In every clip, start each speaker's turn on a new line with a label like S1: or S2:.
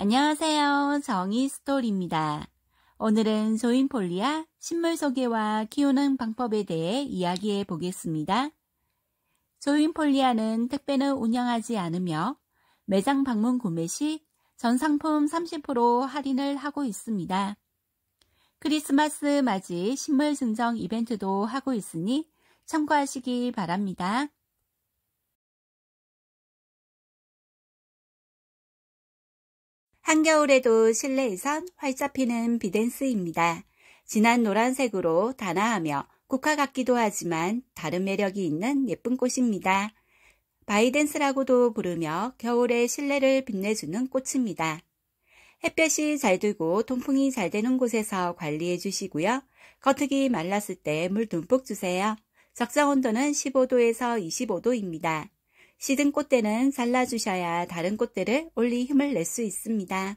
S1: 안녕하세요. 정희 스토리입니다. 오늘은 조인폴리아 식물 소개와 키우는 방법에 대해 이야기해 보겠습니다. 조인폴리아는 택배는 운영하지 않으며 매장 방문 구매 시 전 상품 30% 할인을 하고 있습니다. 크리스마스 맞이 식물 증정 이벤트도 하고 있으니 참고하시기 바랍니다. 한겨울에도 실내에선 활짝 피는 비댄스입니다. 진한 노란색으로 단아하며 국화 같기도 하지만 다른 매력이 있는 예쁜 꽃입니다. 바이댄스라고도 부르며 겨울에 실내를 빛내주는 꽃입니다. 햇볕이 잘 들고 통풍이 잘 되는 곳에서 관리해 주시고요. 겉흙이 말랐을 때 물 듬뿍 주세요. 적정 온도는 15도에서 25도입니다. 시든 꽃대는 잘라주셔야 다른 꽃대를 올리 힘을 낼 수 있습니다.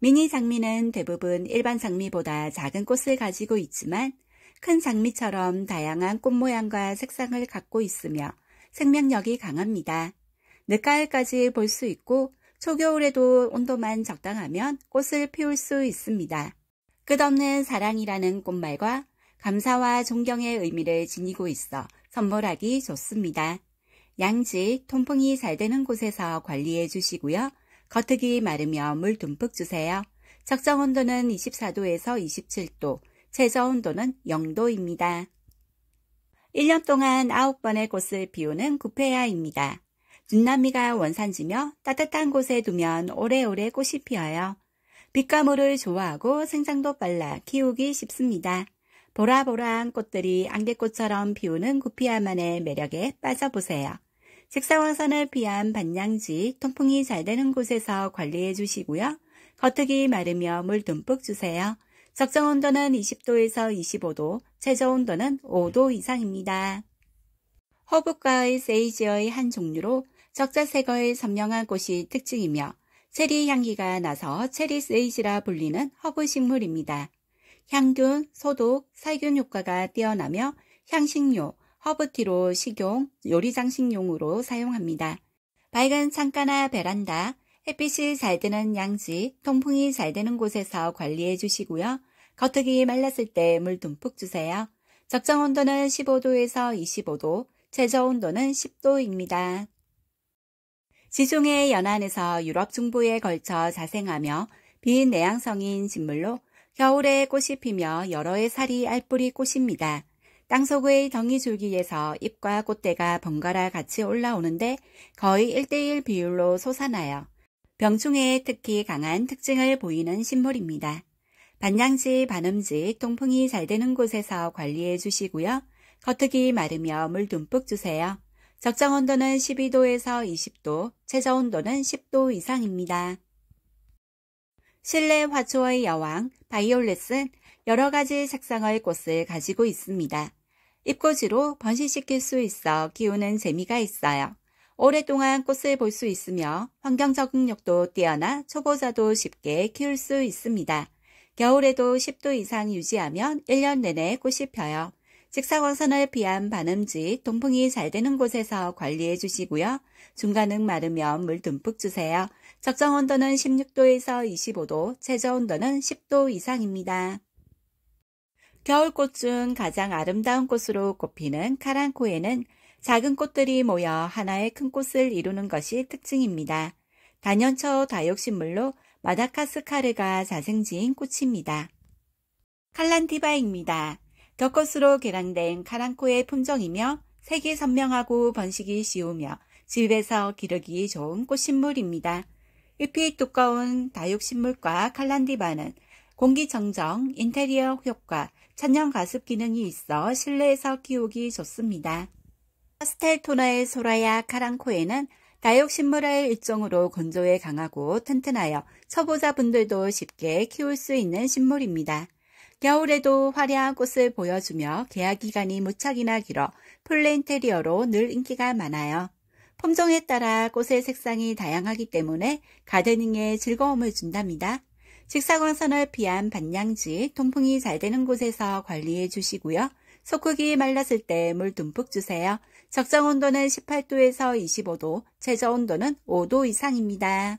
S1: 미니 장미는 대부분 일반 장미보다 작은 꽃을 가지고 있지만 큰 장미처럼 다양한 꽃 모양과 색상을 갖고 있으며 생명력이 강합니다. 늦가을까지 볼 수 있고 초겨울에도 온도만 적당하면 꽃을 피울 수 있습니다. 끝없는 사랑이라는 꽃말과 감사와 존경의 의미를 지니고 있어 선물하기 좋습니다. 양지 통풍이 잘 되는 곳에서 관리해 주시고요. 겉흙이 마르며 물 듬뿍 주세요. 적정 온도는 24도에서 27도, 최저 온도는 0도입니다. 1년 동안 9번의 꽃을 피우는 구페아입니다. 눈나미가 원산지며 따뜻한 곳에 두면 오래오래 꽃이 피어요. 빛과 물을 좋아하고 생장도 빨라 키우기 쉽습니다. 보라보라한 꽃들이 안개꽃처럼 피우는 구피아만의 매력에 빠져보세요. 식사화산을 피한 반양지 통풍이 잘 되는 곳에서 관리해 주시고요. 겉흙이 마르며 물 듬뿍 주세요. 적정 온도는 20도에서 25도, 최저 온도는 5도 이상입니다. 허브과의 세이지의 한 종류로 적자색의 선명한 꽃이 특징이며 체리 향기가 나서 체리 세이지라 불리는 허브 식물입니다. 향균, 소독, 살균 효과가 뛰어나며 향신료, 허브티로 식용, 요리장 식용으로 사용합니다. 밝은 창가나 베란다, 햇빛이 잘 드는 양지, 통풍이 잘 되는 곳에서 관리해 주시고요. 겉흙이 말랐을 때 물 듬뿍 주세요. 적정 온도는 15도에서 25도, 최저 온도는 10도입니다. 지중해 연안에서 유럽 중부에 걸쳐 자생하며 빈 내향성인 진물로 겨울에 꽃이 피며 여러 해 살이 알뿌리 꽃입니다. 땅속의 덩이줄기에서 잎과 꽃대가 번갈아 같이 올라오는데 거의 1대1 비율로 솟아나요. 병충해 특히 강한 특징을 보이는 식물입니다. 반양지, 반음지, 통풍이 잘 되는 곳에서 관리해 주시고요. 겉흙이 마르며 물 듬뿍 주세요. 적정 온도는 12도에서 20도, 최저 온도는 10도 이상입니다. 실내 화초의 여왕 바이올렛은 여러 가지 색상의 꽃을 가지고 있습니다. 입꼬지로 번식시킬 수 있어 키우는 재미가 있어요. 오랫동안 꽃을 볼 수 있으며 환경 적응력도 뛰어나 초보자도 쉽게 키울 수 있습니다. 겨울에도 10도 이상 유지하면 1년 내내 꽃이 펴요. 직사광선을 피한 반음지 동풍이 잘 되는 곳에서 관리해 주시고요. 중간은 마르면 물 듬뿍 주세요. 적정 온도는 16도에서 25도, 최저 온도는 10도 이상입니다. 겨울꽃 중 가장 아름다운 꽃으로 꼽히는 카란코에는 작은 꽃들이 모여 하나의 큰 꽃을 이루는 것이 특징입니다. 단연초 다육식물로 마다카스카르가 자생지인 꽃입니다. 칼란티바입니다. 격꽃으로 개량된 카란코의 품종이며 색이 선명하고 번식이 쉬우며 집에서 기르기 좋은 꽃식물입니다. 잎이 두꺼운 다육식물과 칼란디바는 공기정정, 인테리어 효과, 천연 가습 기능이 있어 실내에서 키우기 좋습니다. 스텔토너의 소라야 카랑코에는 다육식물의 일종으로 건조에 강하고 튼튼하여 초보자분들도 쉽게 키울 수 있는 식물입니다. 겨울에도 화려한 꽃을 보여주며 계약 기간이 무척이나 길어 플레 인테리어로 늘 인기가 많아요. 품종에 따라 꽃의 색상이 다양하기 때문에 가드닝에 즐거움을 준답니다. 식사광선을 피한 반양지 통풍이 잘 되는 곳에서 관리해 주시고요. 소고기 말랐을 때 물 듬뿍 주세요. 적정 온도는 18도에서 25도, 최저 온도는 5도 이상입니다.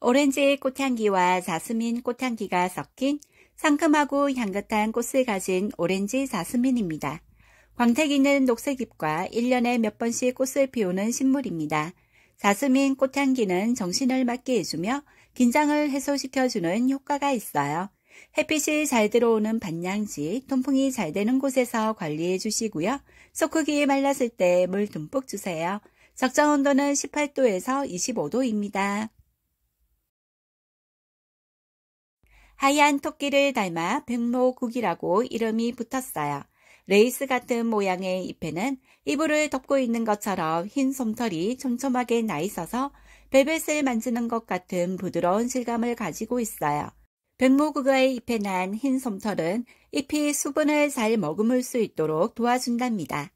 S1: 오렌지 꽃향기와 자스민 꽃향기가 섞인 상큼하고 향긋한 꽃을 가진 오렌지 자스민입니다. 광택이는 녹색잎과 1년에 몇 번씩 꽃을 피우는 식물입니다. 자스민 꽃향기는 정신을 맑게 해주며 긴장을 해소시켜주는 효과가 있어요. 햇빛이 잘 들어오는 반양지, 통풍이 잘 되는 곳에서 관리해 주시고요. 소크기 말랐을 때 물 듬뿍 주세요. 적정 온도는 18도에서 25도입니다. 하얀 토끼를 닮아 백모국이라고 이름이 붙었어요. 레이스 같은 모양의 잎에는 이불을 덮고 있는 것처럼 흰 솜털이 촘촘하게 나 있어서 베벳을 만지는 것 같은 부드러운 질감을 가지고 있어요. 백모국어의 잎에 난 흰 솜털은 잎이 수분을 잘 머금을 수 있도록 도와준답니다.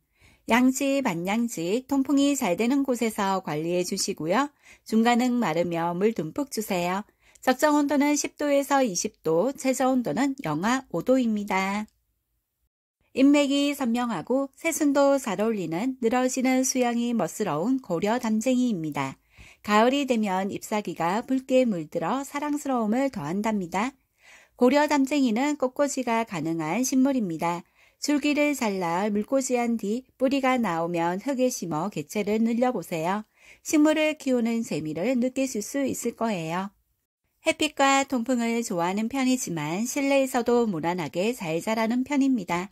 S1: 양지, 반양지, 통풍이 잘 되는 곳에서 관리해 주시고요. 중간은 마르며 물 듬뿍 주세요. 적정 온도는 10도에서 20도, 최저 온도는 영하 5도입니다. 인맥이 선명하고 새순도 잘 어울리는 늘어지는 수영이 멋스러운 고려 담쟁이입니다. 가을이 되면 잎사귀가 붉게 물들어 사랑스러움을 더한답니다. 고려 담쟁이는 꽃꽂이가 가능한 식물입니다. 줄기를 잘라 물꽂이한 뒤 뿌리가 나오면 흙에 심어 개체를 늘려보세요. 식물을 키우는 재미를 느끼실 수 있을 거예요. 햇빛과 통풍을 좋아하는 편이지만 실내에서도 무난하게 잘 자라는 편입니다.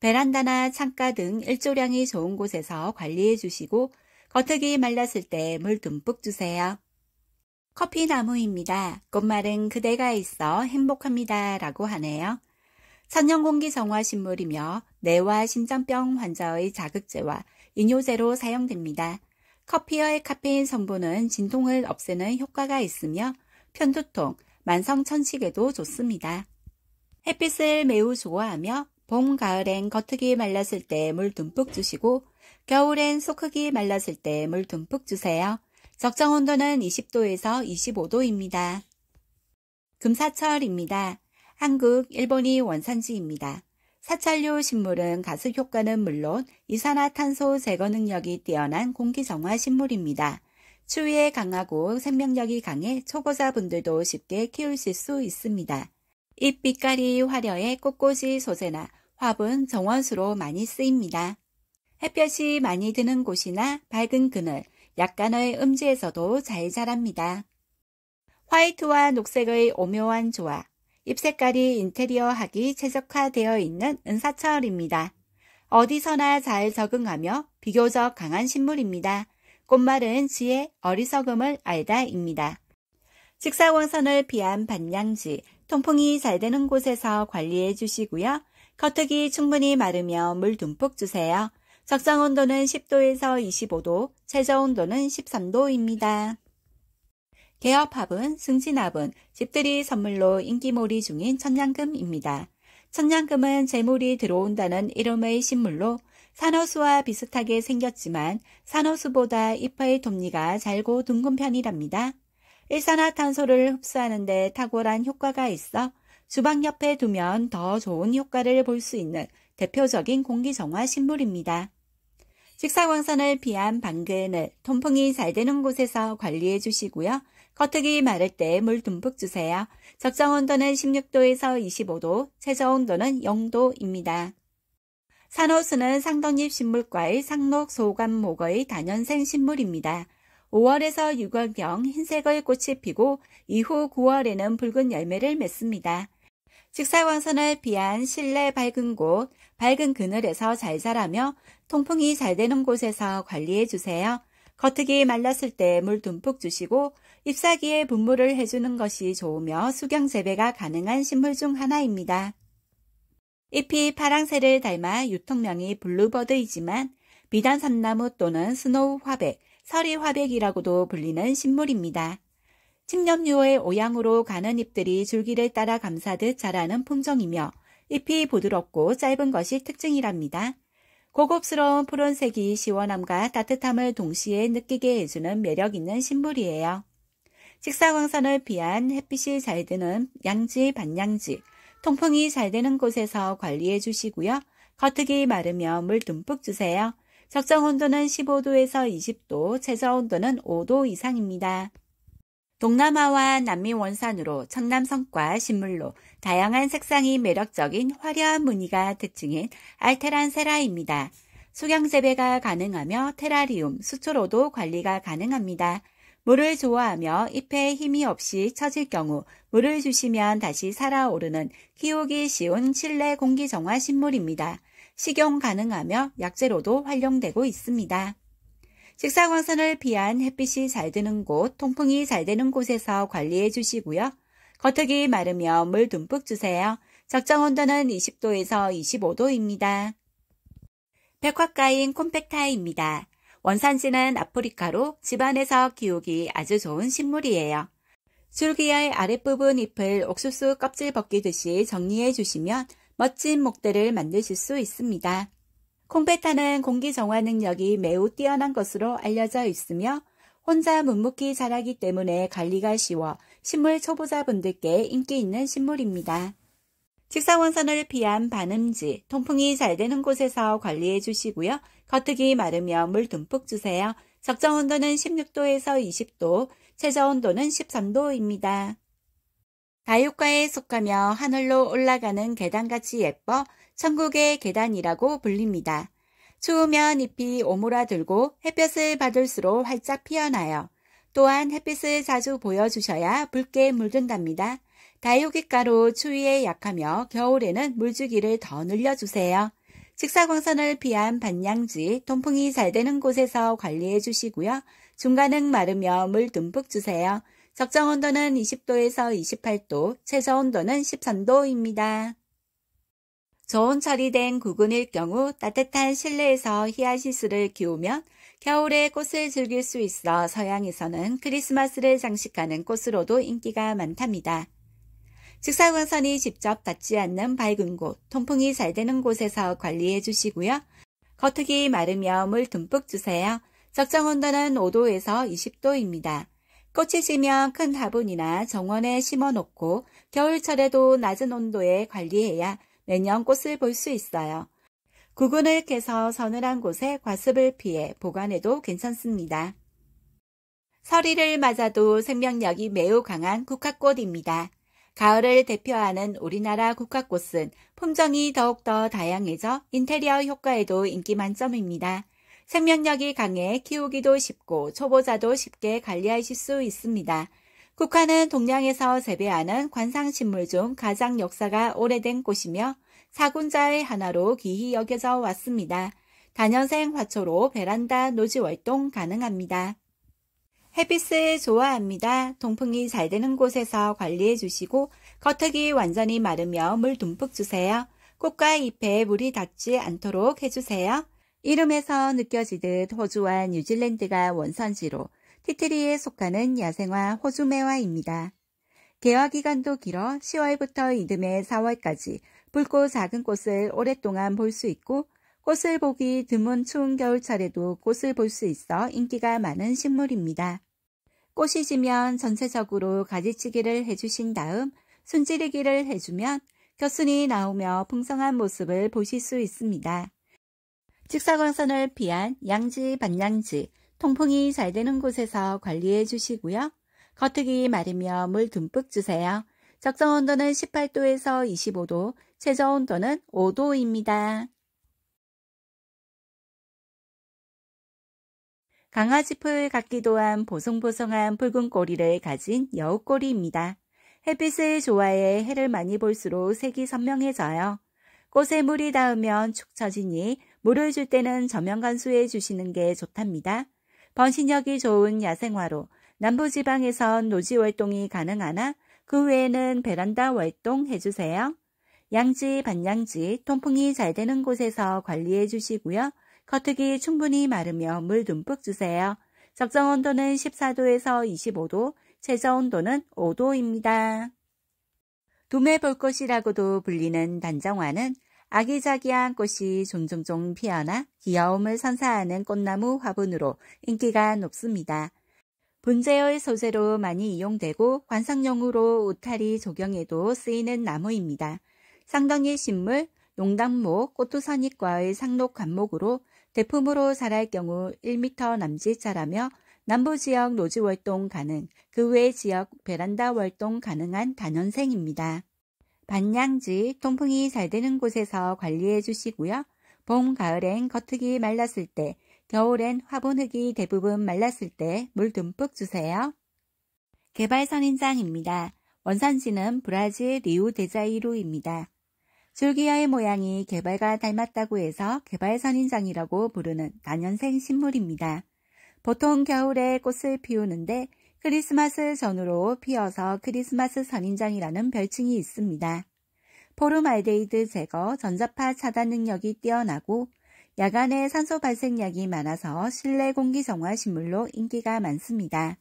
S1: 베란다나 창가 등 일조량이 좋은 곳에서 관리해 주시고 겉흙이 말랐을 때 물 듬뿍 주세요. 커피 나무입니다. 꽃말은 그대가 있어 행복합니다. 라고 하네요. 천연공기 정화 식물이며 뇌와 심장병 환자의 자극제와 이뇨제로 사용됩니다. 커피의 카페인 성분은 진통을 없애는 효과가 있으며 편두통, 만성 천식에도 좋습니다. 햇빛을 매우 좋아하며 봄, 가을엔 겉흙이 말랐을 때 물 듬뿍 주시고 겨울엔 소크기 말랐을 때 물 듬뿍 주세요. 적정 온도는 20도에서 25도입니다. 금사철입니다. 한국, 일본이 원산지입니다. 사찰류 식물은 가습 효과는 물론 이산화탄소 제거 능력이 뛰어난 공기정화 식물입니다. 추위에 강하고 생명력이 강해 초보자분들도 쉽게 키우실 수 있습니다. 잎 빛깔이 화려해 꽃꽂이 소재나 화분, 정원수로 많이 쓰입니다. 햇볕이 많이 드는 곳이나 밝은 그늘, 약간의 음지에서도 잘 자랍니다. 화이트와 녹색의 오묘한 조화, 잎 색깔이 인테리어하기 최적화되어 있는 은사철입니다. 어디서나 잘 적응하며 비교적 강한 식물입니다. 꽃말은 지혜, 어리석음을 알다입니다. 직사원선을 피한 반양지, 통풍이 잘 되는 곳에서 관리해 주시고요. 겉흙이 충분히 마르며 물 듬뿍 주세요. 적정 온도는 10도에서 25도, 최저 온도는 13도입니다. 개업합은, 승진합은 집들이 선물로 인기몰이 중인 천냥금입니다. 천냥금은 재물이 들어온다는 이름의 식물로 산호수와 비슷하게 생겼지만 산호수보다 잎의 톱니가 잘고 둥근 편이랍니다. 일산화탄소를 흡수하는 데 탁월한 효과가 있어 주방 옆에 두면 더 좋은 효과를 볼 수 있는 대표적인 공기정화 식물입니다. 식사광선을 피한 방근을 통풍이 잘 되는 곳에서 관리해 주시고요. 커트기 마를 때 물 듬뿍 주세요. 적정 온도는 16도에서 25도, 최저 온도는 0도입니다. 산호수는 상덕잎 식물과의 상록 소감목의 단연생 식물입니다. 5월에서 6월경 흰색의 꽃이 피고 이후 9월에는 붉은 열매를 맺습니다. 직사광선을 피한 실내 밝은 곳, 밝은 그늘에서 잘 자라며 통풍이 잘 되는 곳에서 관리해 주세요. 겉흙이 말랐을 때 물 듬뿍 주시고 잎사귀에 분무를 해주는 것이 좋으며 수경 재배가 가능한 식물 중 하나입니다. 잎이 파랑새를 닮아 유통명이 블루버드이지만 비단삼나무 또는 스노우 화백, 서리 화백이라고도 불리는 식물입니다. 침엽류의 오양으로 가는 잎들이 줄기를 따라 감사듯 자라는 품종이며 잎이 부드럽고 짧은 것이 특징이랍니다. 고급스러운 푸른색이 시원함과 따뜻함을 동시에 느끼게 해주는 매력 있는 식물이에요. 식사광선을 피한 햇빛이 잘 드는 양지 반양지, 통풍이 잘 되는 곳에서 관리해 주시고요. 겉흙이 마르면 물 듬뿍 주세요. 적정 온도는 15도에서 20도, 최저 온도는 5도 이상입니다. 동남아와 남미 원산으로 청남성과 신물로 다양한 색상이 매력적인 화려한 무늬가 특징인 알테란세라입니다. 수경재배가 가능하며 테라리움, 수초로도 관리가 가능합니다. 물을 좋아하며 잎에 힘이 없이 처질 경우 물을 주시면 다시 살아오르는 키우기 쉬운 실내 공기정화 식물입니다. 식용 가능하며 약재로도 활용되고 있습니다. 식사광선을 피한 햇빛이 잘 드는 곳, 통풍이 잘 되는 곳에서 관리해 주시고요. 겉흙이 마르며 물 듬뿍 주세요. 적정 온도는 20도에서 25도입니다. 백화가인 콤팩타입니다. 원산지는 아프리카로 집안에서 키우기 아주 좋은 식물이에요. 줄기의 아랫부분 잎을 옥수수 껍질 벗기듯이 정리해 주시면 멋진 목대를 만드실 수 있습니다. 콩베타는 공기 정화 능력이 매우 뛰어난 것으로 알려져 있으며 혼자 묵묵히 자라기 때문에 관리가 쉬워 식물 초보자분들께 인기 있는 식물입니다. 직사원선을 피한 반음지, 통풍이 잘 되는 곳에서 관리해 주시고요. 겉흙이 마르면 물 듬뿍 주세요. 적정 온도는 16도에서 20도, 최저 온도는 13도입니다. 다육과에 속하며 하늘로 올라가는 계단같이 예뻐 천국의 계단이라고 불립니다. 추우면 잎이 오므라들고 햇볕을 받을수록 활짝 피어나요. 또한 햇빛을 자주 보여주셔야 붉게 물든답니다. 다육이가로 추위에 약하며 겨울에는 물주기를 더 늘려주세요. 직사광선을 피한 반양지, 통풍이 잘 되는 곳에서 관리해 주시고요. 중간은 마르며 물 듬뿍 주세요. 적정 온도는 20도에서 28도, 최저 온도는 13도입니다. 좋은 처리된 구근일 경우 따뜻한 실내에서 히아시스를 키우면 겨울에 꽃을 즐길 수 있어 서양에서는 크리스마스를 장식하는 꽃으로도 인기가 많답니다. 직사광선이 직접 닿지 않는 밝은 곳, 통풍이 잘 되는 곳에서 관리해 주시고요. 겉흙이 마르며 물 듬뿍 주세요. 적정 온도는 5도에서 20도입니다. 꽃이 지면 큰 화분이나 정원에 심어 놓고 겨울철에도 낮은 온도에 관리해야 매년 꽃을 볼 수 있어요. 구근을 캐서 서늘한 곳에 과습을 피해 보관해도 괜찮습니다. 서리를 맞아도 생명력이 매우 강한 국화꽃입니다. 가을을 대표하는 우리나라 국화꽃은 품종이 더욱더 다양해져 인테리어 효과에도 인기 만점입니다. 생명력이 강해 키우기도 쉽고 초보자도 쉽게 관리하실 수 있습니다. 국화는 동양에서 재배하는 관상식물 중 가장 역사가 오래된 곳이며 사군자의 하나로 귀히 여겨져 왔습니다. 단연생 화초로 베란다 노지 월동 가능합니다. 햇빛을 좋아합니다. 동풍이 잘 되는 곳에서 관리해 주시고 겉흙이 완전히 마르며 물 듬뿍 주세요. 꽃과 잎에 물이 닿지 않도록 해주세요. 이름에서 느껴지듯 호주와 뉴질랜드가 원산지로 티트리에 속하는 야생화 호주매화입니다. 개화 기간도 길어 10월부터 이듬해 4월까지 붉고 작은 꽃을 오랫동안 볼 수 있고 꽃을 보기 드문 추운 겨울철에도 꽃을 볼 수 있어 인기가 많은 식물입니다. 꽃이 지면 전체적으로 가지치기를 해주신 다음 순지르기를 해주면 겨순이 나오며 풍성한 모습을 보실 수 있습니다. 직사광선을 피한 양지, 반양지, 통풍이 잘 되는 곳에서 관리해 주시고요. 겉특이 마르며 물 듬뿍 주세요. 적정 온도는 18도에서 25도, 최저 온도는 5도입니다. 강아지풀 같기도 한 보송보송한 붉은 꼬리를 가진 여우꼬리입니다. 햇빛을 좋아해 해를 많이 볼수록 색이 선명해져요. 꽃에 물이 닿으면 축 처지니 물을 줄 때는 저면간수해 주시는 게 좋답니다. 번식력이 좋은 야생화로 남부지방에선 노지 월동이 가능하나 그 외에는 베란다 월동 해주세요. 양지, 반양지, 통풍이 잘 되는 곳에서 관리해 주시고요. 커트기 충분히 마르며 물 듬뿍 주세요. 적정 온도는 14도에서 25도, 최저 온도는 5도입니다. 도매볼것이라고도 불리는 단정화는 아기자기한 꽃이 종종종 피어나 귀여움을 선사하는 꽃나무 화분으로 인기가 높습니다. 분재의 소재로 많이 이용되고 관상용으로 우타리 조경에도 쓰이는 나무입니다. 상당히 식물, 용당목, 꽃두선잎과의 상록 관목으로 대품으로 자랄 경우 1m 남짓 자라며 남부지역 노지월동 가능, 그 외 지역 베란다 월동 가능한 단연생입니다. 반양지 통풍이 잘 되는 곳에서 관리해 주시고요. 봄, 가을엔 겉흙이 말랐을 때, 겨울엔 화분흙이 대부분 말랐을 때 물 듬뿍 주세요. 개발선인장입니다. 원산지는 브라질 리우데자이루입니다. 줄기와의 모양이 개발과 닮았다고 해서 개발선인장이라고 부르는 난년생 식물입니다. 보통 겨울에 꽃을 피우는데 크리스마스 전후로 피어서 크리스마스 선인장이라는 별칭이 있습니다. 포름알데이드 제거, 전자파 차단 능력이 뛰어나고 야간에 산소 발생량이 많아서 실내 공기 정화 식물로 인기가 많습니다.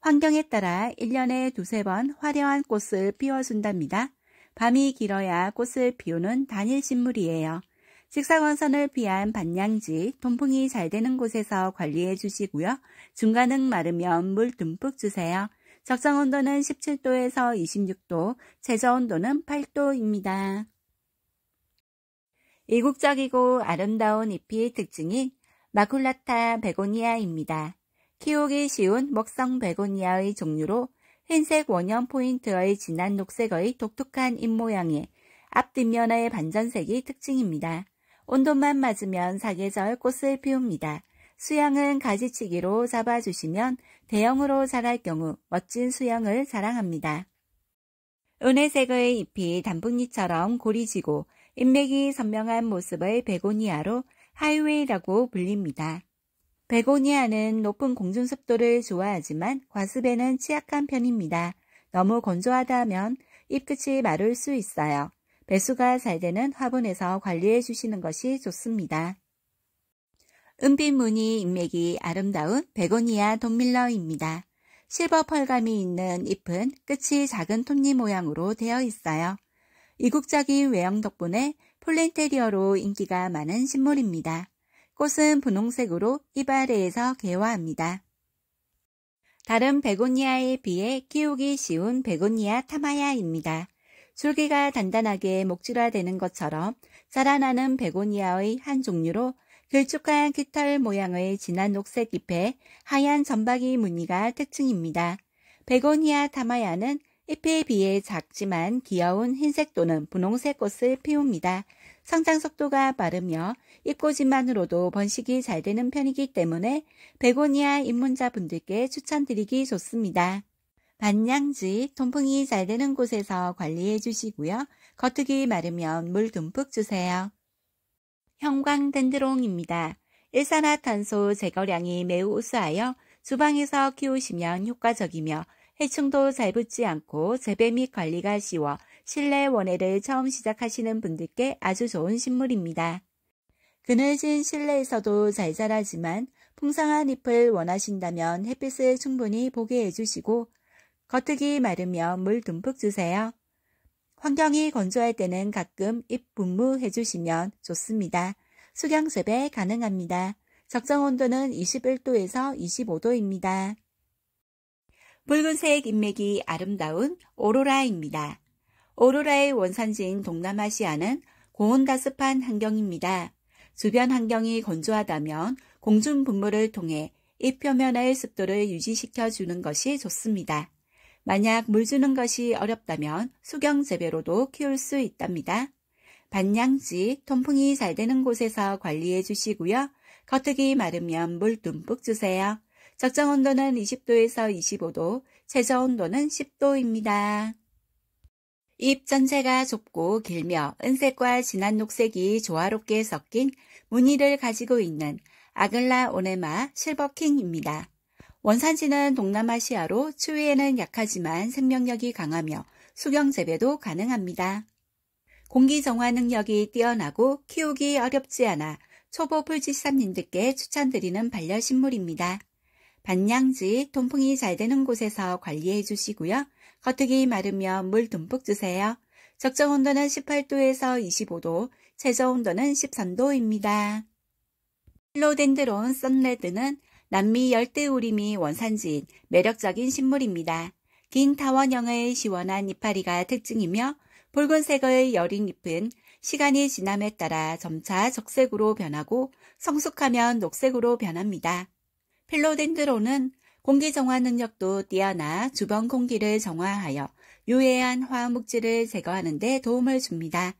S1: 환경에 따라 1년에 두세 번 화려한 꽃을 피워준답니다. 밤이 길어야 꽃을 피우는 단일 식물이에요. 식사원선을 피한 반양지, 통풍이 잘 되는 곳에서 관리해 주시고요. 중간은 마르면 물 듬뿍 주세요. 적정 온도는 17도에서 26도, 최저 온도는 8도입니다. 이국적이고 아름다운 잎이 특징인 마쿨라타 베고니아입니다. 키우기 쉬운 먹성 베고니아의 종류로 흰색 원형 포인트의 진한 녹색의 독특한 잎모양에 앞뒷면의 반전색이 특징입니다. 온도만 맞으면 사계절 꽃을 피웁니다. 수양은 가지치기로 잡아주시면 대형으로 자랄 경우 멋진 수양을 자랑합니다. 은혜색의 잎이 단풍잎처럼 고리지고 인맥이 선명한 모습의 베고니아로 하이웨이라고 불립니다. 베고니아는 높은 공중습도를 좋아하지만 과습에는 취약한 편입니다. 너무 건조하다면 잎끝이 마를 수 있어요. 배수가 잘 되는 화분에서 관리해 주시는 것이 좋습니다. 은빛 무늬 인맥이 아름다운 베고니아 돈밀러입니다. 실버 펄감이 있는 잎은 끝이 작은 톱니 모양으로 되어 있어요. 이국적인 외형 덕분에 폴렌테리어로 인기가 많은 식물입니다. 꽃은 분홍색으로 이바레에서 개화합니다. 다른 베고니아에 비해 키우기 쉬운 베고니아 타마야입니다. 줄기가 단단하게 목질화되는 것처럼 자라나는 베고니아의 한 종류로 길쭉한 깃털 모양의 진한 녹색 잎에 하얀 점박이 무늬가 특징입니다. 베고니아 타마야는 잎에 비해 작지만 귀여운 흰색 또는 분홍색 꽃을 피웁니다. 성장 속도가 빠르며 잎꽂이만으로도 번식이 잘 되는 편이기 때문에 베고니아 입문자분들께 추천드리기 좋습니다. 반양지 통풍이 잘 되는 곳에서 관리해 주시고요. 겉흙이 마르면 물 듬뿍 주세요. 형광덴드롱입니다. 일산화탄소 제거량이 매우 우수하여 주방에서 키우시면 효과적이며 해충도 잘 붙지 않고 재배 및 관리가 쉬워 실내 원예를 처음 시작하시는 분들께 아주 좋은 식물입니다. 그늘진 실내에서도 잘 자라지만 풍성한 잎을 원하신다면 햇빛을 충분히 보게 해주시고 겉흙이 마르면물 듬뿍 주세요. 환경이 건조할 때는 가끔 잎 분무해 주시면 좋습니다. 수경습에 가능합니다. 적정 온도는 21도에서 25도입니다. 붉은색 인맥이 아름다운 오로라입니다. 오로라의 원산지인 동남아시아는 고온다습한 환경입니다. 주변 환경이 건조하다면 공중 분무를 통해 잎 표면의 습도를 유지시켜 주는 것이 좋습니다. 만약 물 주는 것이 어렵다면 수경 재배로도 키울 수 있답니다. 반양지 통풍이 잘 되는 곳에서 관리해 주시고요. 겉흙이 마르면 물 듬뿍 주세요. 적정 온도는 20도에서 25도, 최저 온도는 10도입니다. 잎 전체가 좁고 길며 은색과 진한 녹색이 조화롭게 섞인 무늬를 가지고 있는 아글라 오네마 실버킹입니다. 원산지는 동남아시아로 추위에는 약하지만 생명력이 강하며 수경 재배도 가능합니다. 공기 정화 능력이 뛰어나고 키우기 어렵지 않아 초보 풀지삼님들께 추천드리는 반려식물입니다. 반양지 통풍이 잘 되는 곳에서 관리해 주시고요. 겉흙이 마르면 물 듬뿍 주세요. 적정 온도는 18도에서 25도, 최저 온도는 13도입니다. 필로덴드론 썬레드는 남미 열대우림이 원산지인 매력적인 식물입니다. 긴 타원형의 시원한 이파리가 특징이며 붉은색의 여린 잎은 시간이 지남에 따라 점차 적색으로 변하고 성숙하면 녹색으로 변합니다. 필로덴드로는 공기 정화 능력도 뛰어나 주변 공기를 정화하여 유해한 화학물질을 제거하는 데 도움을 줍니다.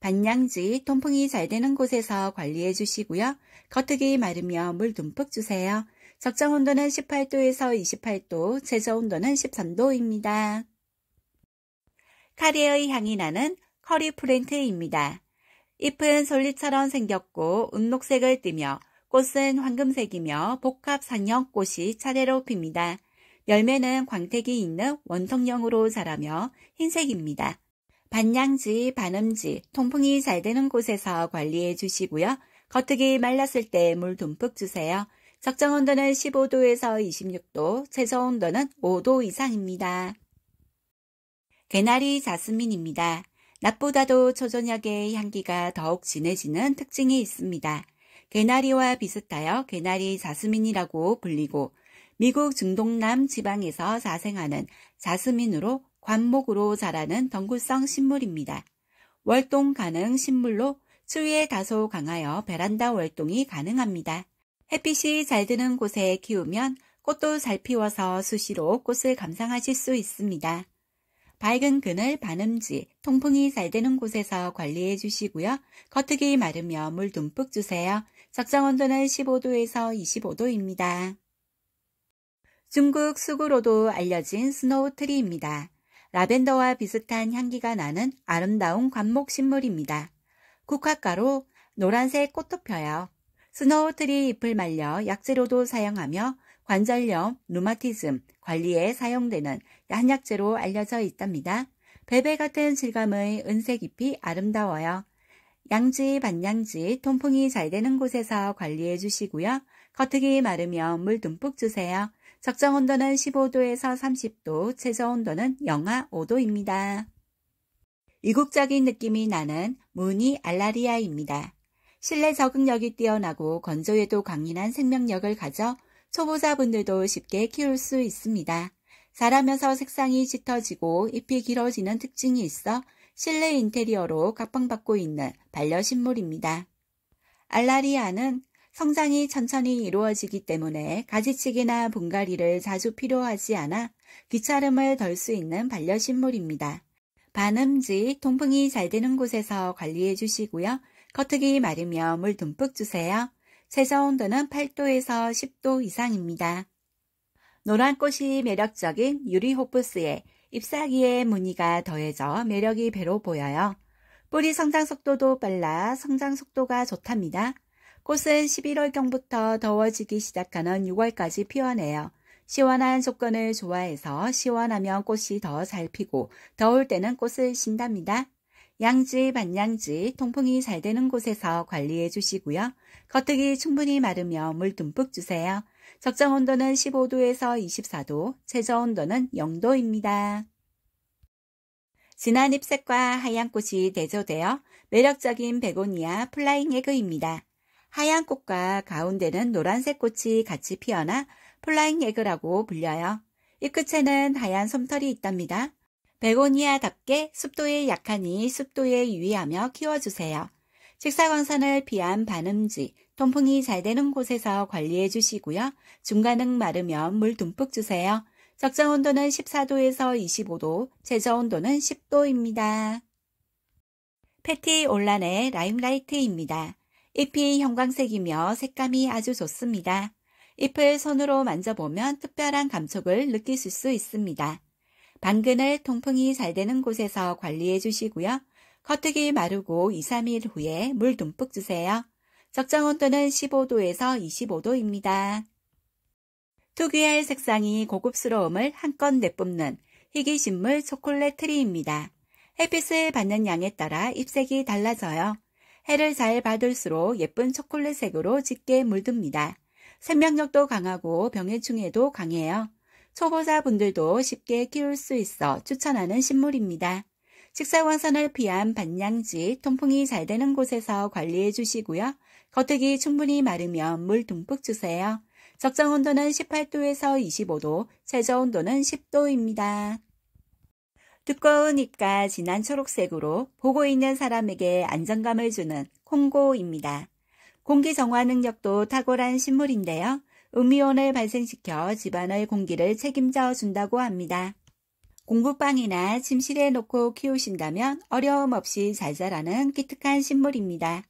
S1: 반양지 통풍이 잘 되는 곳에서 관리해 주시고요. 겉흙이 마르며물 듬뿍 주세요. 적정 온도는 18도에서 28도, 최저 온도는 13도입니다. 카레의 향이 나는 커리 프렌트입니다. 잎은 솔잎처럼 생겼고 은녹색을 띠며 꽃은 황금색이며 복합 상형 꽃이 차례로 핍니다. 열매는 광택이 있는 원통형으로 자라며 흰색입니다. 반양지, 반음지, 통풍이 잘 되는 곳에서 관리해 주시고요. 겉흙이 말랐을 때 물 듬뿍 주세요. 적정 온도는 15도에서 26도, 최소 온도는 5도 이상입니다. 개나리 자스민입니다. 낮보다도 초저녁에 향기가 더욱 진해지는 특징이 있습니다. 개나리와 비슷하여 개나리 자스민이라고 불리고 미국 중동남 지방에서 자생하는 자스민으로 관목으로 자라는 덩굴성 식물입니다. 월동 가능 식물로 추위에 다소 강하여 베란다 월동이 가능합니다. 햇빛이 잘 드는 곳에 키우면 꽃도 잘 피워서 수시로 꽃을 감상하실 수 있습니다. 밝은 그늘, 반음지, 통풍이 잘 되는 곳에서 관리해 주시고요. 겉흙기 마르며 물 듬뿍 주세요. 적정 온도는 15도에서 25도입니다. 중국 수구로도 알려진 스노우트리입니다. 라벤더와 비슷한 향기가 나는 아름다운 관목식물입니다. 국화가로 노란색 꽃도 펴요. 스노우트리 잎을 말려 약재로도 사용하며 관절염, 루마티즘 관리에 사용되는 한약재로 알려져 있답니다. 베베 같은 질감의 은색 잎이 아름다워요. 양지, 반양지, 통풍이 잘 되는 곳에서 관리해 주시고요. 커트기 마르면 물 듬뿍 주세요. 적정 온도는 15도에서 30도, 최저 온도는 영하 5도입니다. 이국적인 느낌이 나는 무늬 알라리아입니다. 실내 적응력이 뛰어나고 건조에도 강인한 생명력을 가져 초보자분들도 쉽게 키울 수 있습니다. 자라면서 색상이 짙어지고 잎이 길어지는 특징이 있어 실내 인테리어로 각광받고 있는 반려식물입니다. 알라리아는 성장이 천천히 이루어지기 때문에 가지치기나 분갈이를 자주 필요하지 않아 귀차름을 덜 수 있는 반려식물입니다. 반음지, 통풍이 잘 되는 곳에서 관리해 주시고요. 퍼트기 마르며 물 듬뿍 주세요. 최저 온도는 8도에서 10도 이상입니다. 노란 꽃이 매력적인 유리호프스에 잎사귀에 무늬가 더해져 매력이 배로 보여요. 뿌리 성장 속도도 빨라 성장 속도가 좋답니다. 꽃은 11월경부터 더워지기 시작하는 6월까지 피어내요. 시원한 조건을 좋아해서 시원하면 꽃이 더 잘 피고 더울 때는 꽃을 신답니다. 양지, 반양지, 통풍이 잘 되는 곳에서 관리해 주시고요. 겉흙이 충분히 마르며 물 듬뿍 주세요. 적정 온도는 15도에서 24도, 최저 온도는 0도입니다. 진한 잎색과 하얀 꽃이 대조되어 매력적인 베고니아 플라잉 에그입니다. 하얀 꽃과 가운데는 노란색 꽃이 같이 피어나 플라잉 에그라고 불려요. 이 끝에는 하얀 솜털이 있답니다. 베고니아답게 습도에 약하니 습도에 유의하며 키워주세요. 식사광선을 피한 반음지, 통풍이 잘 되는 곳에서 관리해 주시고요. 중간은 마르면 물 듬뿍 주세요. 적정 온도는 14도에서 25도, 최저 온도는 10도입니다. 패티 올란의 라임라이트입니다. 잎이 형광색이며 색감이 아주 좋습니다. 잎을 손으로 만져보면 특별한 감촉을 느끼실 수 있습니다. 방근을 통풍이 잘 되는 곳에서 관리해 주시고요. 커트기 마르고 2, 3일 후에 물 듬뿍 주세요. 적정 온도는 15도에서 25도입니다. 특유의 색상이 고급스러움을 한껏 내뿜는 희귀식물 초콜릿 트리입니다. 햇빛을 받는 양에 따라 잎색이 달라져요. 해를 잘 받을수록 예쁜 초콜릿색으로 짙게 물듭니다. 생명력도 강하고 병해충에도 강해요. 초보자분들도 쉽게 키울 수 있어 추천하는 식물입니다. 식사광선을 피한 반양지, 통풍이 잘 되는 곳에서 관리해 주시고요. 겉흙이 충분히 마르면 물 듬뿍 주세요. 적정 온도는 18도에서 25도, 최저 온도는 10도입니다. 두꺼운 잎과 진한 초록색으로 보고 있는 사람에게 안정감을 주는 콩고입니다. 공기 정화 능력도 탁월한 식물인데요. 음이온을 발생시켜 집안의 공기를 책임져 준다고 합니다. 공부방이나 침실에 놓고 키우신다면 어려움 없이 잘 자라는 기특한 식물입니다.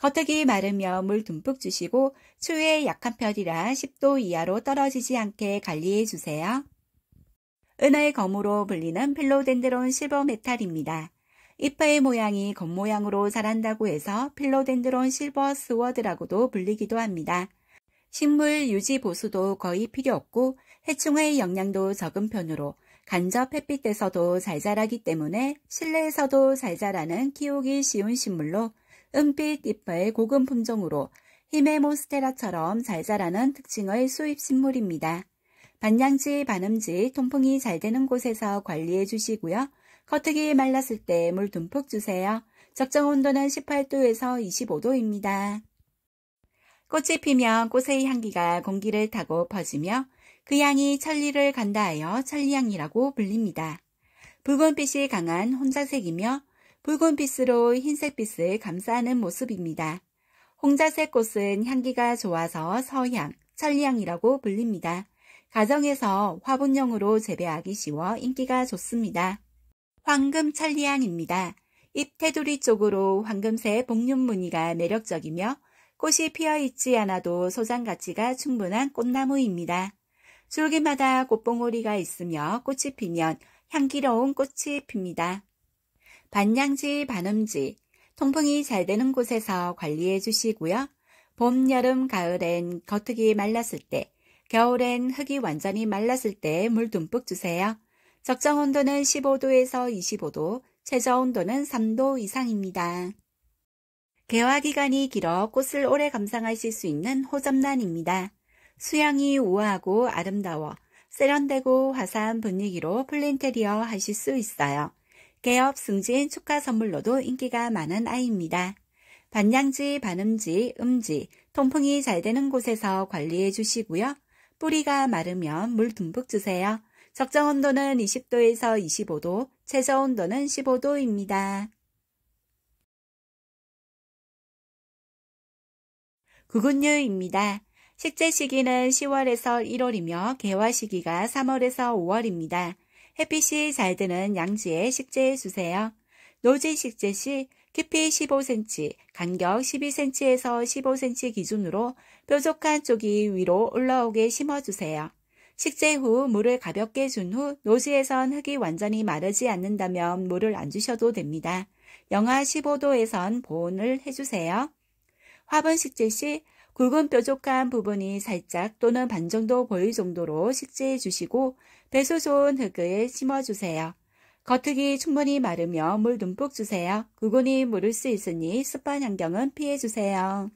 S1: 겉흙이 마르며 물 듬뿍 주시고 추위에 약한 편이라 10도 이하로 떨어지지 않게 관리해 주세요. 은의 검으로 불리는 필로덴드론 실버 메탈입니다. 잎의 모양이 겉모양으로 자란다고 해서 필로덴드론 실버 스워드라고도 불리기도 합니다. 식물 유지 보수도 거의 필요 없고 해충의 영향도 적은 편으로 간접 햇빛에서도 잘 자라기 때문에 실내에서도 잘 자라는 키우기 쉬운 식물로 은빛 잎의 고급 품종으로 히메모스테라처럼 잘 자라는 특징의 수입 식물입니다. 반양지, 반음지, 통풍이 잘 되는 곳에서 관리해 주시고요. 커트기 말랐을 때 물 듬뿍 주세요. 적정 온도는 18도에서 25도입니다. 꽃이 피면 꽃의 향기가 공기를 타고 퍼지며 그 향이 천리를 간다하여 천리향이라고 불립니다. 붉은빛이 강한 혼자색이며 붉은빛으로 흰색빛을 감싸는 모습입니다. 홍자색 꽃은 향기가 좋아서 서향, 천리향이라고 불립니다. 가정에서 화분용으로 재배하기 쉬워 인기가 좋습니다. 황금 천리향입니다. 잎 테두리 쪽으로 황금색 복륜 무늬가 매력적이며 꽃이 피어 있지 않아도 소장 가치가 충분한 꽃나무입니다. 줄기마다 꽃봉오리가 있으며 꽃이 피면 향기로운 꽃이 핍니다. 반양지, 반음지, 통풍이 잘 되는 곳에서 관리해 주시고요. 봄, 여름, 가을엔 겉흙이 말랐을 때, 겨울엔 흙이 완전히 말랐을 때 물 듬뿍 주세요. 적정 온도는 15도에서 25도, 최저 온도는 3도 이상입니다. 개화 기간이 길어 꽃을 오래 감상하실 수 있는 호접란입니다. 수양이 우아하고 아름다워 세련되고 화사한 분위기로 플린테리어 하실 수 있어요. 개업 승진 축하 선물로도 인기가 많은 아이입니다. 반양지, 반음지, 음지, 통풍이 잘 되는 곳에서 관리해 주시고요. 뿌리가 마르면 물 듬뿍 주세요. 적정 온도는 20도에서 25도, 최저 온도는 15도입니다. 구근류입니다 식재 시기는 10월에서 1월이며 개화 시기가 3월에서 5월입니다. 햇빛이 잘 드는 양지에 식재해 주세요. 노지 식재 시 깊이 15cm, 간격 12cm에서 15cm 기준으로 뾰족한 쪽이 위로 올라오게 심어주세요. 식재 후 물을 가볍게 준 후 노지에선 흙이 완전히 마르지 않는다면 물을 안 주셔도 됩니다. 영하 15도에선 보온을 해주세요. 화분 식재시 굵은 뾰족한 부분이 살짝 또는 반 정도 보일 정도로 식재해 주시고 배수 좋은 흙을 심어주세요. 겉흙이 충분히 마르며 물 듬뿍 주세요. 구근이 물을 수 있으니 습한 환경은 피해주세요.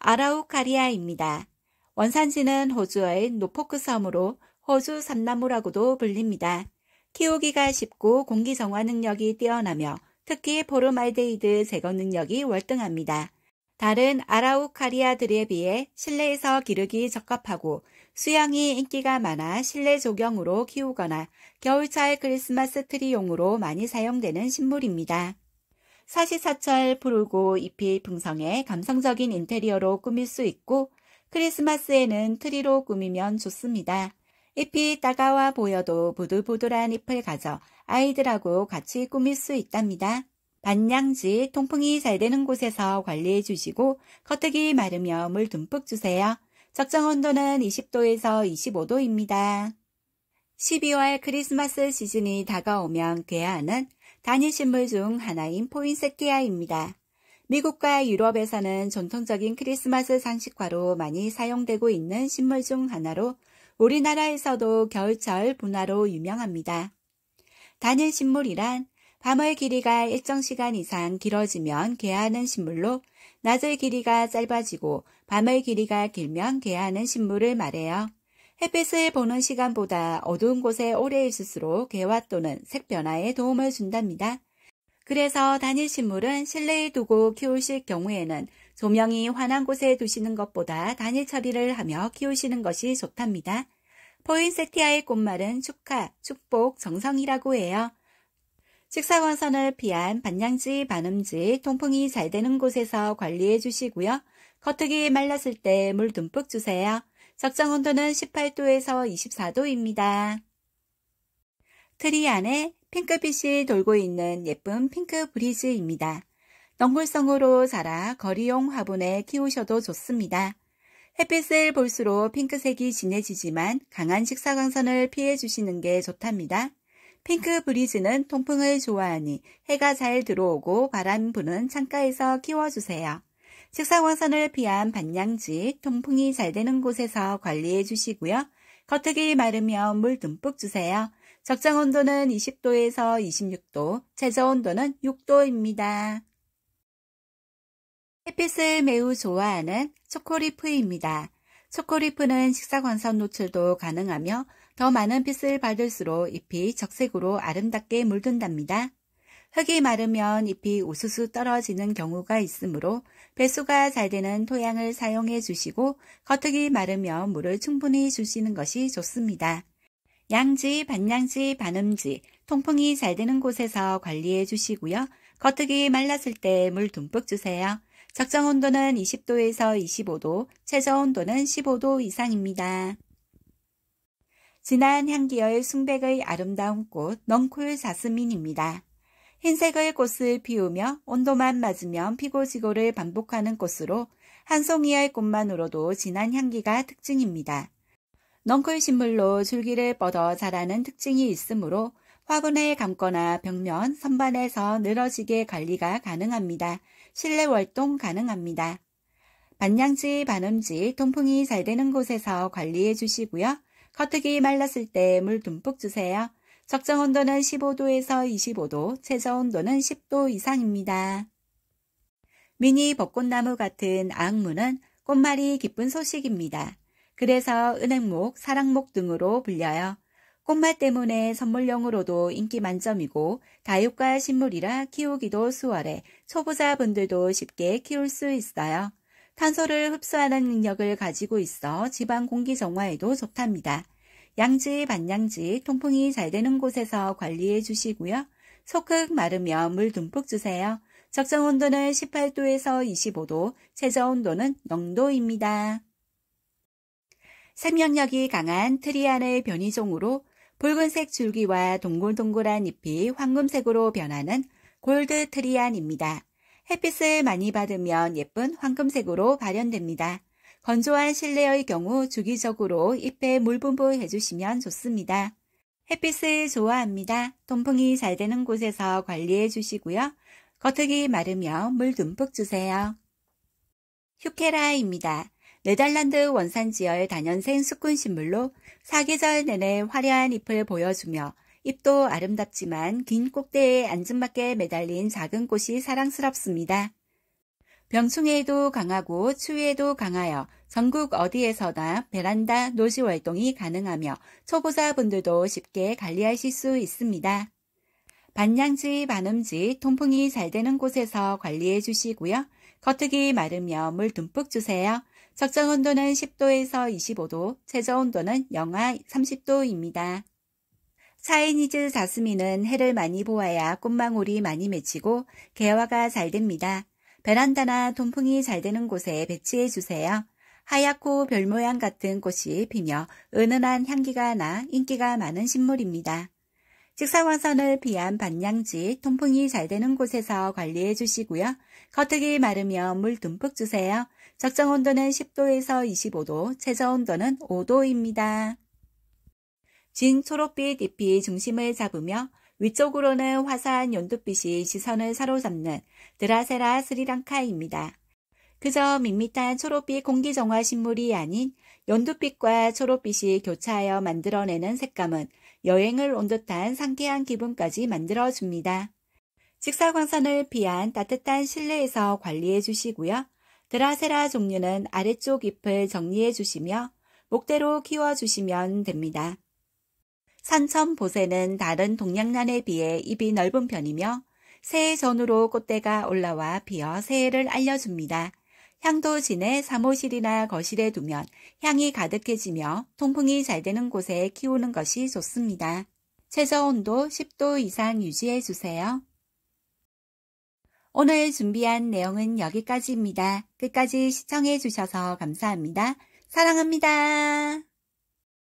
S1: 아라우카리아입니다. 원산지는 호주의 노포크 섬으로 호주 삼나무라고도 불립니다. 키우기가 쉽고 공기 정화 능력이 뛰어나며 특히 포르말데이드 제거 능력이 월등합니다. 다른 아라우카리아들에 비해 실내에서 기르기 적합하고 수영이 인기가 많아 실내 조경으로 키우거나 겨울철 크리스마스 트리용으로 많이 사용되는 식물입니다. 사시사철 푸르고 잎이 풍성해 감성적인 인테리어로 꾸밀 수 있고 크리스마스에는 트리로 꾸미면 좋습니다. 잎이 따가워 보여도 보들보들한 잎을 가져 아이들하고 같이 꾸밀 수 있답니다. 반양 지 통풍이 잘 되는 곳에서 관리해 주시고 커트기 마르며 물 듬뿍 주세요. 적정 온도는 20도에서 25도입니다. 12월 크리스마스 시즌이 다가오면 괴아는 단일식물 중 하나인 포인세키아입니다 미국과 유럽에서는 전통적인 크리스마스 상식화로 많이 사용되고 있는 식물 중 하나로 우리나라에서도 겨울철 분화로 유명합니다. 단일식물이란 밤의 길이가 일정 시간 이상 길어지면 개하는 식물로 낮의 길이가 짧아지고 밤의 길이가 길면 개하는 식물을 말해요. 햇빛을 보는 시간보다 어두운 곳에 오래 있을수록 개화 또는 색 변화에 도움을 준답니다. 그래서 단일식물은 실내에 두고 키우실 경우에는 조명이 환한 곳에 두시는 것보다 단일 처리를 하며 키우시는 것이 좋답니다. 포인세티아의 꽃말은 축하, 축복, 정성이라고 해요. 식사광선을 피한 반양지, 반음지, 통풍이 잘 되는 곳에서 관리해 주시고요. 겉흙이 말랐을 때 물 듬뿍 주세요. 적정 온도는 18도에서 24도입니다. 트리 안에 핑크빛이 돌고 있는 예쁜 핑크 브리즈입니다. 넝굴성으로 자라 거리용 화분에 키우셔도 좋습니다. 햇빛을 볼수록 핑크색이 진해지지만 강한 식사광선을 피해 주시는 게 좋답니다. 핑크 브리즈는 통풍을 좋아하니 해가 잘 들어오고 바람 부는 창가에서 키워주세요. 식사광선을 피한 반양지 통풍이 잘 되는 곳에서 관리해 주시고요. 겉흙이 마르면 물 듬뿍 주세요. 적정 온도는 20도에서 26도, 최저 온도는 6도입니다. 햇빛을 매우 좋아하는 초코리프입니다. 초코리프는 식사광선 노출도 가능하며 더 많은 빛을 받을수록 잎이 적색으로 아름답게 물든답니다. 흙이 마르면 잎이 우수수 떨어지는 경우가 있으므로 배수가 잘 되는 토양을 사용해 주시고 겉흙이 마르면 물을 충분히 주시는 것이 좋습니다. 양지, 반양지, 반음지, 통풍이 잘 되는 곳에서 관리해 주시고요. 겉흙이 말랐을 때 물 듬뿍 주세요. 적정 온도는 20도에서 25도, 최저 온도는 15도 이상입니다. 진한 향기의 숭백의 아름다운 꽃 넝쿨 자스민입니다. 흰색의 꽃을 피우며 온도만 맞으면 피고 지고를 반복하는 꽃으로 한 송이의 꽃만으로도 진한 향기가 특징입니다. 넝쿨 식물로 줄기를 뻗어 자라는 특징이 있으므로 화분에 감거나 벽면, 선반에서 늘어지게 관리가 가능합니다. 실내 월동 가능합니다. 반양지, 반음지, 통풍이 잘 되는 곳에서 관리해 주시고요. 겉흙이 말랐을 때 물 듬뿍 주세요. 적정 온도는 15도에서 25도, 최저 온도는 10도 이상입니다. 미니 벚꽃나무 같은 악무는 꽃말이 기쁜 소식입니다. 그래서 은행목, 사랑목 등으로 불려요. 꽃말 때문에 선물용으로도 인기 만점이고 다육과 식물이라 키우기도 수월해 초보자분들도 쉽게 키울 수 있어요. 탄소를 흡수하는 능력을 가지고 있어 지방 공기 정화에도 좋답니다. 양지, 반양지, 통풍이 잘 되는 곳에서 관리해 주시고요. 속흙 마르면 물 듬뿍 주세요. 적정 온도는 18도에서 25도, 최저 온도는 0도입니다. 생명력이 강한 트리안의 변이종으로 붉은색 줄기와 동글동글한 잎이 황금색으로 변하는 골드 트리안입니다. 햇빛을 많이 받으면 예쁜 황금색으로 발현됩니다. 건조한 실내의 경우 주기적으로 잎에 물 분부해 주시면 좋습니다. 햇빛을 좋아합니다. 통풍이 잘 되는 곳에서 관리해 주시고요. 겉흙이 마르면 물 듬뿍 주세요. 휴케라입니다. 네덜란드 원산지열 단연생 수군식물로 사계절 내내 화려한 잎을 보여주며 잎도 아름답지만 긴 꼭대에 안전맞게 매달린 작은 꽃이 사랑스럽습니다. 병충해에도 강하고 추위에도 강하여 전국 어디에서나 베란다 노지 활동이 가능하며 초보자분들도 쉽게 관리하실 수 있습니다. 반양지, 반음지, 통풍이 잘 되는 곳에서 관리해 주시고요. 겉흙이 마르며 물 듬뿍 주세요. 적정 온도는 10도에서 25도, 최저 온도는 영하 30도입니다. 사이니즈 자스민은 해를 많이 보아야 꽃망울이 많이 맺히고 개화가 잘 됩니다. 베란다나 통풍이잘 되는 곳에 배치해 주세요. 하얗고 별 모양 같은 꽃이 피며 은은한 향기가 나 인기가 많은 식물입니다. 직사광선을 피한 반양지 통풍이 잘 되는 곳에서 관리해 주시고요. 겉흙이 마르면 물 듬뿍 주세요. 적정 온도는 10도에서 25도, 최저 온도는 5도입니다. 진 초록빛 잎이 중심을 잡으며 위쪽으로는 화사한 연두빛이 시선을 사로잡는 드라세라 스리랑카입니다. 그저 밋밋한 초록빛 공기정화 식물이 아닌 연두빛과 초록빛이 교차하여 만들어내는 색감은 여행을 온 듯한 상쾌한 기분까지 만들어줍니다. 직사광선을 피한 따뜻한 실내에서 관리해 주시고요. 드라세라 종류는 아래쪽 잎을 정리해 주시며 목대로 키워 주시면 됩니다. 산천보세는 다른 동양란에 비해 입이 넓은 편이며 새해 전후로 꽃대가 올라와 피어 새해를 알려줍니다. 향도 진해 사무실이나 거실에 두면 향이 가득해지며 통풍이 잘 되는 곳에 키우는 것이 좋습니다. 최저 온도 10도 이상 유지해 주세요. 오늘 준비한 내용은 여기까지입니다. 끝까지 시청해 주셔서 감사합니다. 사랑합니다.